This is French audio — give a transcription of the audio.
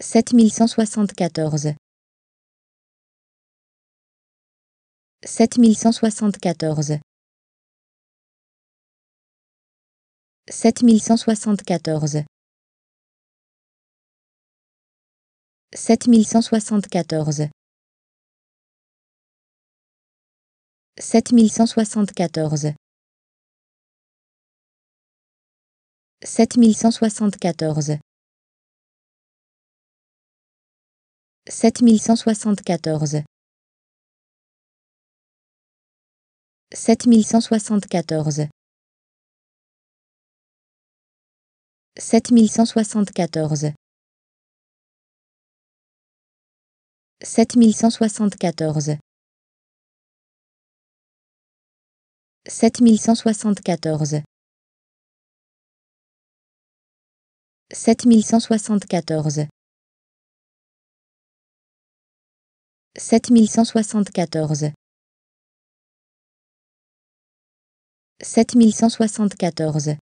7174 7174 7174 7174 7174 7174 7174 7174 7174 7174 7174 7174 Sept mille cent soixante-quatorze. Sept mille cent soixante-quatorze.